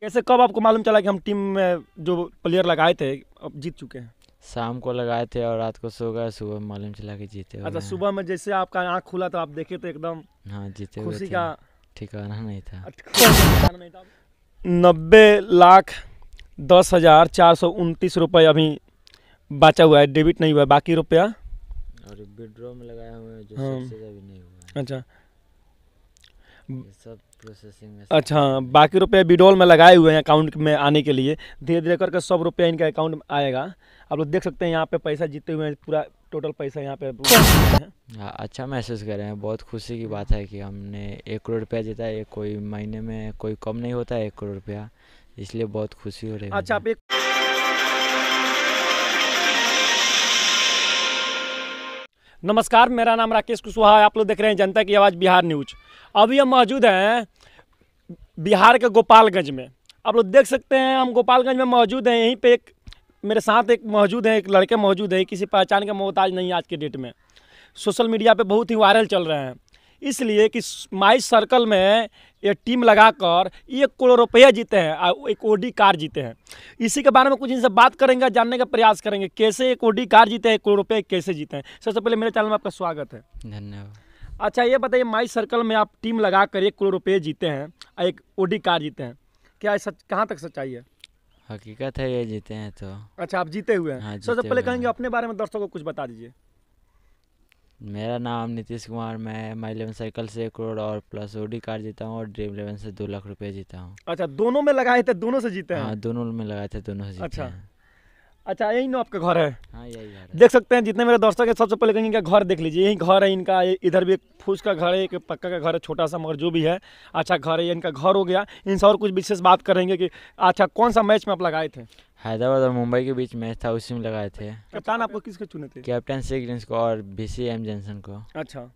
कैसे कब आपको मालूम चला कि हम टीम में जो प्लेयर लगाए थे अब जीत चुके हैं शाम को लगाए थे और रात को सो गए सुबह में मालूम चला कि जीते अच्छा सुबह में जैसे आपका आँख खुला तो आप देखे तो एकदम हाँ जीते खुशी का अच्छा, ठिकाना नहीं था नब्बे लाख दस हज़ार चार सौ उनतीस रुपये अभी बचा हुआ है डेबिट नहीं हुआ है बाकी रुपया और विड्रॉ में लगाया हुआ है जो हाँ। सबसे नहीं हुआ है अच्छा सब प्रोसेसिंग में अच्छा हाँ बाकी रुपया विड्रॉल में लगाए हुए हैं अकाउंट में आने के लिए धीरे धीरे करके सब रुपया इनका अकाउंट में आएगा आप लोग देख सकते हैं यहाँ पे पैसा जीते हुए हैं पूरा टोटल पैसा यहाँ पे हाँ अच्छा महसूस कर रहे हैं बहुत खुशी की बात है कि हमने एक करोड़ रुपया जीता है कोई महीने में कोई कम नहीं होता है एक करोड़ रुपया इसलिए बहुत खुशी हो रही है अच्छा आप एक नमस्कार मेरा नाम राकेश कुशवाहा आप लोग देख रहे हैं जनता की आवाज़ बिहार न्यूज अभी हम मौजूद हैं बिहार के गोपालगंज में आप लोग देख सकते हैं हम गोपालगंज में मौजूद हैं यहीं पे एक मेरे साथ एक मौजूद हैं एक लड़के मौजूद हैं किसी पहचान के मोहताज नहीं आज के डेट में सोशल मीडिया पर बहुत ही वायरल चल रहे हैं इसलिए कि माई सर्कल में ये टीम लगाकर एक करोड़ रुपया जीते हैं और एक ओडी कार जीते हैं इसी के बारे में कुछ इनसे बात करेंगे जानने का प्रयास करेंगे कैसे एक ओडी कार जीते हैं एक करोड़ रुपये कैसे जीते हैं सबसे पहले मेरे चैनल में आपका स्वागत है धन्यवाद अच्छा ये बताइए माई सर्कल में आप टीम लगा कर एक करोड़ रुपये जीते हैं और एक ओडी कार जीते हैं क्या सच कहाँ तक सच्चाई है हकीकत है ये जीते हैं तो अच्छा आप जीते हुए हैं हाँ, सबसे पहले कहेंगे अपने बारे में दर्शकों को कुछ बता दीजिए मेरा नाम नीतीश कुमार मैं मैं इलेवन साइकिल से एक करोड़ और प्लस ओडी कार जीता हूँ और ड्रीम इलेवन से दो लाख रुपए जीता हूँ अच्छा दोनों में लगाए थे दोनों से जीते हैं हाँ दोनों में लगाए थे दोनों से जीते अच्छा हैं। अच्छा यही ना आपका हाँ, घर है देख सकते हैं जितने मेरे दोस्तों के सबसे पहले कहीं इनका घर देख लीजिए यही घर है इनका इधर भी एक फूस का घर है एक पक्का का घर है छोटा सा मगर जो भी है अच्छा घर है इनका घर हो गया इनसे और कुछ विशेष बात करेंगे कि अच्छा कौन सा मैच में आप लगाए थे हैदराबाद और मुंबई के बीच मैच था उसी में लगाए थे कप्तान आपको किसके चुने थे कैप्टन सिग्रेंस को और बी सी एम जेंसन को अच्छा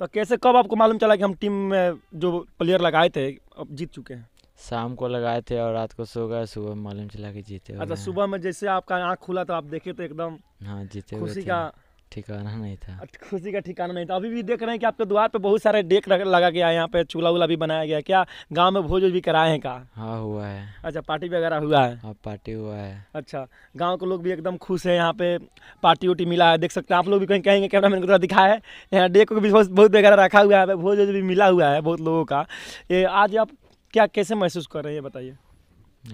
तो कैसे कब आपको मालूम चला कि हम टीम में जो प्लेयर लगाए थे अब जीत चुके हैं शाम को लगाए थे और रात को सो गए सुबह मालूम चला के जीते अच्छा सुबह में जैसे आपका आँख खुला तो आप देखे तो एकदम हाँ जीते खुशी का ठिकाना नहीं था अच्छा, खुशी का ठिकाना नहीं था अभी भी देख रहे हैं कि आपके द्वार पे बहुत सारे डेक लगा गया है यहाँ पे चूल्हा उला भी बनाया गया क्या गांव में भोज भी कराए हैं का हाँ हुआ है अच्छा पार्टी वगैरह हुआ है हाँ पार्टी हुआ है अच्छा गांव के लोग भी एकदम खुश है यहाँ पे पार्टी वोटी मिला है देख सकते हैं आप लोग भी कहीं कहेंगे कैमरा मैंने थोड़ा दिखाया है यहाँ डेक को भी बहुत वगैरह रखा हुआ है भोज भी मिला हुआ है बहुत लोगों का ये आज आप क्या कैसे महसूस कर रहे हैं बताइए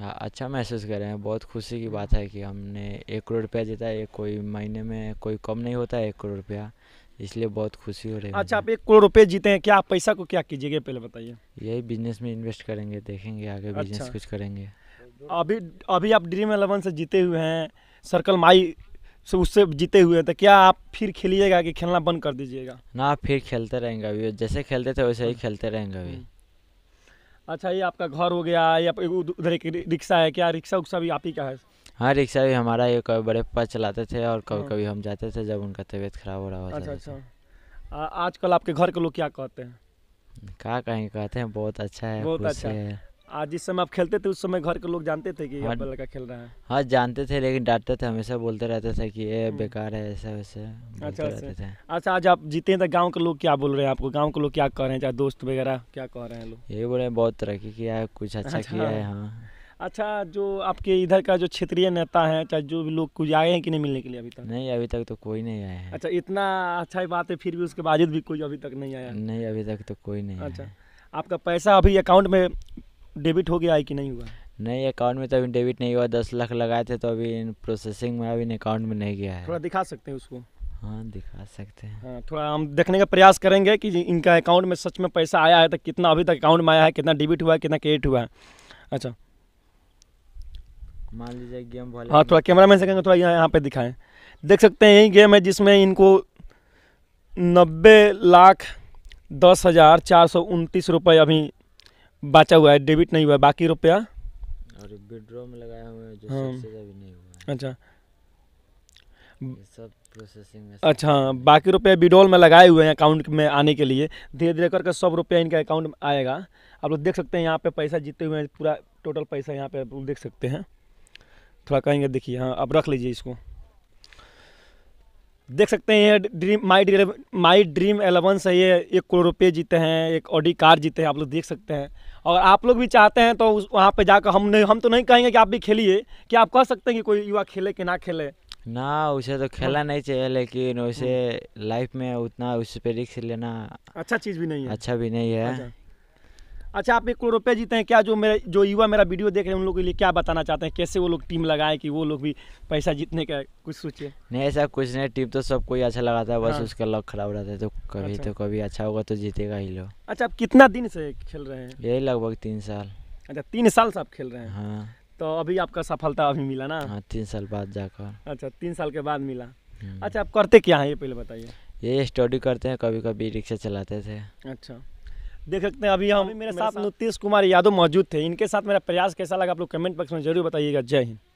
हाँ अच्छा महसूस कर रहे हैं बहुत खुशी की बात है कि हमने एक करोड़ रुपया जीता है कोई महीने में कोई कम नहीं होता है एक करोड़ रुपया इसलिए बहुत खुशी हो रही है अच्छा आप एक करोड़ रुपये जीते हैं क्या आप पैसा को क्या कीजिएगा पहले बताइए यही बिजनेस में इन्वेस्ट करेंगे देखेंगे आगे बिजनेस अच्छा। कुछ करेंगे अभी अभी आप ड्रीम एलेवन से जीते हुए हैं सर्कल माई से उससे जीते हुए हैं तो क्या आप फिर खेलिएगा कि खेलना बंद कर दीजिएगा ना फिर खेलते रहेंगे अभी जैसे खेलते थे वैसे ही हाँ। खेलते रहेंगे अभी हम्म। अच्छा ये आपका घर हो गया या उधर एक रिक्शा है क्या रिक्शा उक्सा भी आप ही का है हाँ रिक्शा भी हमारा ये कभी बड़े पापा चलाते थे और कभी हाँ। कभी हम जाते थे जब उनका तबीयत खराब हो रहा होता अच्छा अच्छा तो। आजकल आपके घर के लोग क्या कहते हैं क्या कहेंगे कहते हैं बहुत अच्छा है बहुत अच्छा है आज जिस समय आप खेलते थे उस समय घर के लोग जानते थे कि हाँ, लड़का खेल रहा है हाँ जानते थे लेकिन डांटते थे हमेशा बोलते रहते थे कि ये हम्म। बेकार है ऐसा वैसे अच्छा अच्छा अच्छा आज आप जीते हैं तो गांव के लोग क्या बोल रहे हैं आपको गांव के लोग क्या कह रहे हैं चाहे दोस्त वगैरह क्या कह रहे हैं लोग यही बोल रहे हैं बहुत तरक्की किया है कुछ अच्छा, अच्छा। किया है हाँ अच्छा जो आपके इधर का जो क्षेत्रीय नेता है चाहे जो भी लोग कुछ आए हैं कि नहीं मिलने के लिए अभी तक नहीं अभी तक तो कोई नहीं आया है अच्छा इतना अच्छा ही बात है फिर भी उसके बावजूद भी कोई अभी तक नहीं आया नहीं अभी तक तो कोई नहीं अच्छा आपका पैसा अभी अकाउंट में डेबिट हो गया है कि नहीं हुआ नहीं अकाउंट में तो अभी डेबिट नहीं हुआ दस लाख लगाए थे तो अभी इन प्रोसेसिंग में अभी अकाउंट में नहीं गया है थोड़ा दिखा सकते हैं उसको हाँ दिखा सकते हैं हाँ थोड़ा हम देखने का प्रयास करेंगे कि इनका अकाउंट में सच में पैसा आया है तो कितना अभी तक अकाउंट में आया है कितना डेबिट हुआ है कितना क्रेडिट हुआ है अच्छा मान लीजिए गेम वाले हाँ थोड़ा कैमरा मैन से कहेंगे थोड़ा यहाँ यहाँ पे दिखाएं देख सकते हैं यही गेम है जिसमें इनको नब्बे लाख दस हज़ार चार सौ उनतीस रुपये अभी बचा हुआ है डेबिट नहीं हुआ है बाकी रुपया और विड्रॉ में लगाया हुआ है जो हाँ। भी नहीं हुआ है अच्छा सब प्रोसेसिंग में अच्छा हाँ बाकी रुपया विड्रॉल में लगाए हुए हैं अकाउंट में आने के लिए धीरे धीरे करके सब रुपया इनका अकाउंट में आएगा आप लोग देख सकते हैं यहाँ पे पैसा जीते हुए हैं पूरा टोटल पैसा यहाँ पे आप लोग देख सकते हैं थोड़ा कहेंगे देखिए हाँ आप रख लीजिए इसको देख सकते हैं ये dream my dream my dream eleven से ये एक करोड़ रुपये जीते हैं एक ऑडी कार जीते हैं आप लोग देख सकते हैं और आप लोग भी चाहते हैं तो उस वहाँ पे जाकर हम नहीं हम तो नहीं कहेंगे कि आप भी खेलिए कि आप कह सकते हैं कि कोई युवा खेले कि ना खेले ना उसे तो खेला हाँ। नहीं चाहिए लेकिन उसे लाइफ हम्म। में उतना उस पर रिक्स लेना अच्छा चीज़ भी नहीं है अच्छा भी नहीं है अच्छा। अच्छा आप एक करोड़ रुपये जीते हैं क्या जो मेरे जो युवा मेरा वीडियो देख रहे हैं उन लोगों के लिए क्या बताना चाहते हैं कैसे वो लोग टीम लगाएं कि वो लोग भी पैसा जीतने का कुछ सोचिए नहीं ऐसा कुछ नहीं टीम तो सब कोई अच्छा लगाता है बस हाँ। उसका लक खराब रहता है तो कभी अच्छा। तो कभी अच्छा होगा तो जीतेगा ही लोग अच्छा आप कितना दिन से खेल रहे हैं यही लगभग तीन साल अच्छा तीन साल से आप खेल रहे हैं हाँ तो अभी आपका सफलता अभी मिला ना हाँ तीन साल बाद जाकर अच्छा तीन साल के बाद मिला हाँ। अच्छा आप करते क्या हैं ये पहले बताइए ये स्टडी करते हैं कभी कभी रिक्शा चलाते थे अच्छा देख सकते हैं अभी हम मेरे साथ नीतीश कुमार यादव मौजूद थे इनके साथ मेरा प्रयास कैसा लगा आप लोग कमेंट बॉक्स में जरूर बताइएगा जय हिंद